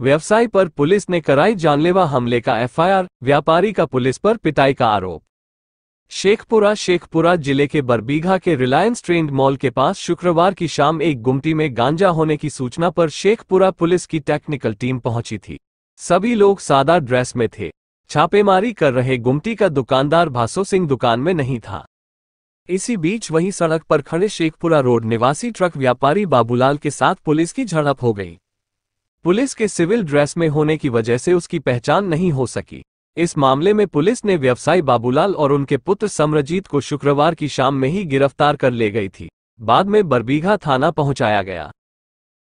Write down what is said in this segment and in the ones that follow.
व्यवसाय पर पुलिस ने कराई जानलेवा हमले का एफआईआर व्यापारी का पुलिस पर पिटाई का आरोप शेखपुरा शेखपुरा जिले के बरबीघा के रिलायंस ट्रेंड मॉल के पास शुक्रवार की शाम एक गुमटी में गांजा होने की सूचना पर शेखपुरा पुलिस की टेक्निकल टीम पहुंची थी सभी लोग सादा ड्रेस में थे छापेमारी कर रहे गुमटी का दुकानदार भासो सिंह दुकान में नहीं था इसी बीच वहीं सड़क पर खड़े शेखपुरा रोड निवासी ट्रक व्यापारी बाबूलाल के साथ पुलिस की झड़प हो गई पुलिस के सिविल ड्रेस में होने की वजह से उसकी पहचान नहीं हो सकी इस मामले में पुलिस ने व्यवसायी बाबूलाल और उनके पुत्र समरजीत को शुक्रवार की शाम में ही गिरफ्तार कर ले गई थी बाद में बरबीघा थाना पहुंचाया गया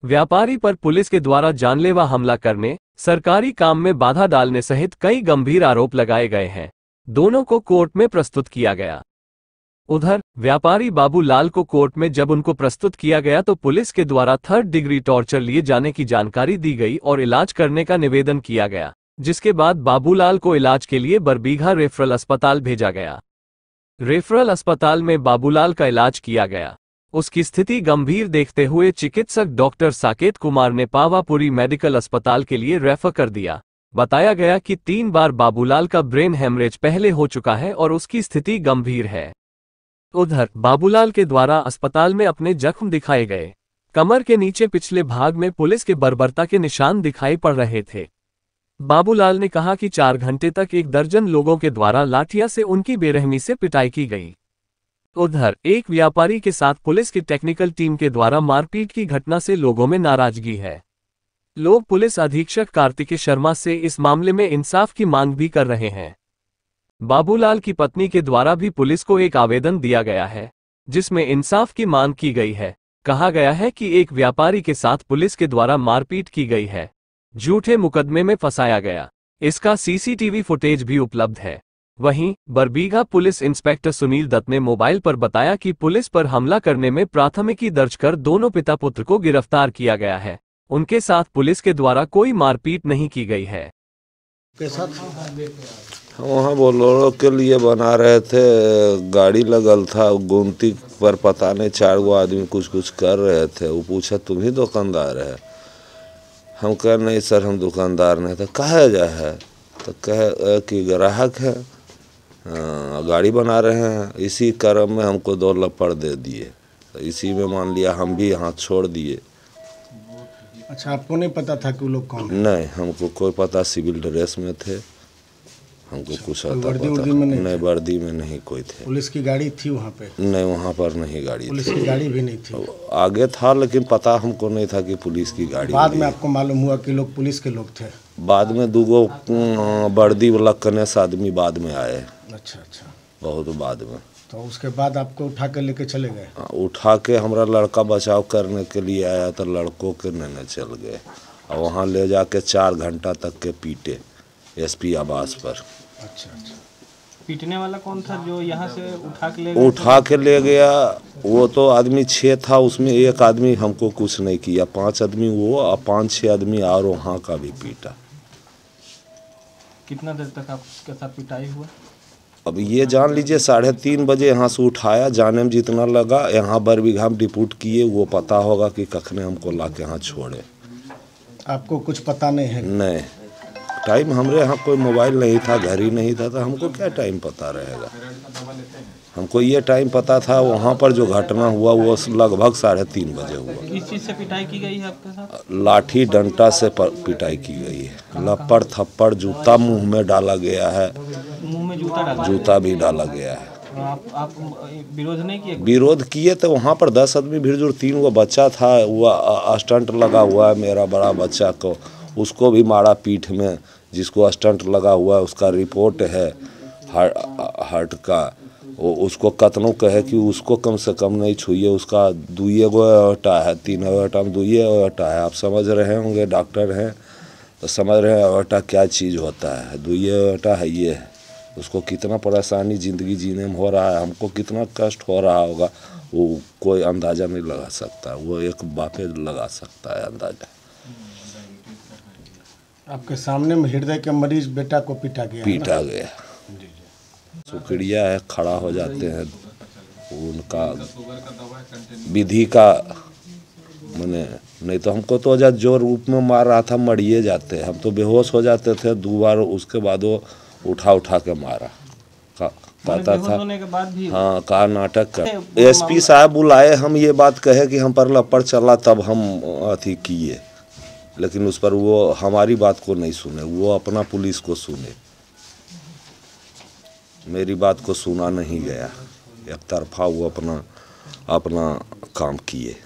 व्यापारी पर पुलिस के द्वारा जानलेवा हमला करने सरकारी काम में बाधा डालने सहित कई गंभीर आरोप लगाए गए हैं दोनों को कोर्ट में प्रस्तुत किया गया उधर व्यापारी बाबूलाल को कोर्ट में जब उनको प्रस्तुत किया गया तो पुलिस के द्वारा थर्ड डिग्री टॉर्चर लिए जाने की जानकारी दी गई और इलाज करने का निवेदन किया गया जिसके बाद बाबूलाल को इलाज के लिए बरबीघा रेफरल अस्पताल भेजा गया रेफरल अस्पताल में बाबूलाल का इलाज किया गया उसकी स्थिति गंभीर देखते हुए चिकित्सक डॉक्टर साकेत कुमार ने पावापुरी मेडिकल अस्पताल के लिए रेफर कर दिया बताया गया कि तीन बार बाबूलाल का ब्रेन हेमरेज पहले हो चुका है और उसकी स्थिति गंभीर है तो उधर बाबूलाल के द्वारा अस्पताल में अपने जख्म दिखाए गए कमर के नीचे पिछले भाग में पुलिस के बर्बरता के निशान दिखाई पड़ रहे थे बाबूलाल ने कहा कि चार घंटे तक एक दर्जन लोगों के द्वारा लाठिया से उनकी बेरहमी से पिटाई की गई उधर एक व्यापारी के साथ पुलिस की टेक्निकल टीम के द्वारा मारपीट की घटना से लोगों में नाराजगी है लोग पुलिस अधीक्षक कार्तिकेय शर्मा से इस मामले में इंसाफ की मांग भी कर रहे हैं बाबूलाल की पत्नी के द्वारा भी पुलिस को एक आवेदन दिया गया है जिसमें इंसाफ की मांग की गई है कहा गया है कि एक व्यापारी के साथ पुलिस के द्वारा मारपीट की गई है झूठे मुकदमे में फंसाया गया इसका सीसीटीवी फुटेज भी उपलब्ध है वहीं बरबीघा पुलिस इंस्पेक्टर सुनील दत्त ने मोबाइल पर बताया कि पुलिस पर हमला करने में प्राथमिकी दर्ज कर दोनों पिता पुत्र को गिरफ्तार किया गया है उनके साथ पुलिस के द्वारा कोई मारपीट नहीं की गई है के साथ वहाँ बोलोरो के लिए बना रहे थे गाड़ी लगल था गुमती पर पता नहीं चार गो आदमी कुछ कुछ कर रहे थे वो पूछा तुम ही दुकानदार है हम कह नहीं सर हम दुकानदार नहीं तो कहा जा है तो कह कि ग्राहक है आ, हाँ, गाड़ी बना रहे हैं इसी क्रम में हमको दो लपड़ दे दिए तो इसी में मान लिया हम भी हाथ छोड़ दिए अच्छा आपको नहीं पता था कि वो लोग कौन नहीं हमको कोई पता सिविल ड्रेस में थे हमको अच्छा, कुछ आता पता में नहीं, नहीं वर्दी में नहीं कोई थे पुलिस की गाड़ी थी वहाँ पे नहीं वहाँ पर नहीं गाड़ी पुलिस की गाड़ी भी नहीं थी आगे था लेकिन पता हमको नहीं था कि पुलिस की गाड़ी बाद में आपको मालूम हुआ कि लोग पुलिस के लोग थे बाद में दूगो अं, वर्दी वाला कनेस आदमी बाद में आए अच्छा अच्छा बहुत बाद में तो उसके बाद आपको उठा के लेके चले गए हाँ, उठा के हमारा लड़का बचाव करने के लिए आया तो लड़कों के नैने चल गए और वहाँ ले जाके चार घंटा तक के पीटे एसपी आवास पर अच्छा अच्छा पीटने वाला कौन था जो यहाँ से उठा के ले गया उठा के ले गया वो तो आदमी छः था उसमें एक आदमी हमको कुछ नहीं किया पांच आदमी वो और पांच छः आदमी और वहाँ का भी पीटा कितना देर तक आपके साथ पिटाई हुआ अब ये जान लीजिए साढ़े तीन बजे यहाँ से उठाया जाने में जितना लगा यहाँ बर बीघा डिपूट किए वो पता होगा कि कखने हमको ला के यहाँ छोड़े आपको कुछ पता नहीं है नहीं टाइम हमारे यहाँ कोई मोबाइल नहीं था घर ही नहीं था तो हमको क्या टाइम पता रहेगा हमको ये टाइम पता था वहाँ पर जो घटना हुआ वो लगभग साढ़े तीन बजे हुआ किस चीज़ से पिटाई की गई है आपके साथ लाठी डंटा से पिटाई की गई है लपड़ थप्पड़ जूता मुंह में डाला गया है मुंह में जूता डाला जूता भी डाला गया है तो आप विरोध नहीं किए विरोध किए तो वहाँ पर दस आदमी भीड़ जुड़ तीन वो बच्चा था वह स्टंट लगा हुआ है मेरा बड़ा बच्चा को उसको भी मारा पीठ में जिसको स्टंट लगा हुआ है उसका रिपोर्ट है हार्ट का वो उसको कतनों कहे कि उसको कम से कम नहीं छुइए उसका दुइये गो अटा है तीन अवटा में दुइये अवटा है आप समझ रहे होंगे डॉक्टर हैं तो समझ रहे हैं अवटा क्या चीज़ होता है दुइये अवटा है ये है उसको कितना परेशानी ज़िंदगी जीने में हो रहा है हमको कितना कष्ट हो रहा होगा वो कोई अंदाज़ा नहीं लगा सकता वो एक बापे लगा सकता है अंदाज़ा आपके सामने में हृदय के मरीज बेटा को पीटा गया पीटा गया सुखड़िया है खड़ा हो जाते हैं उनका विधि का मैंने नहीं तो हमको तो जब जोर रूप में मार रहा था मरिए जाते हम तो बेहोश हो जाते थे दो बार उसके बाद वो उठा उठा के मारा कहता था हाँ कहा नाटक कर एसपी साहब बुलाए हम ये बात कहे कि हम पर लपड़ चला तब हम अथी किए लेकिन उस पर वो हमारी बात को नहीं सुने वो अपना पुलिस को सुने मेरी बात को सुना नहीं गया एक तरफा वो अपना अपना काम किए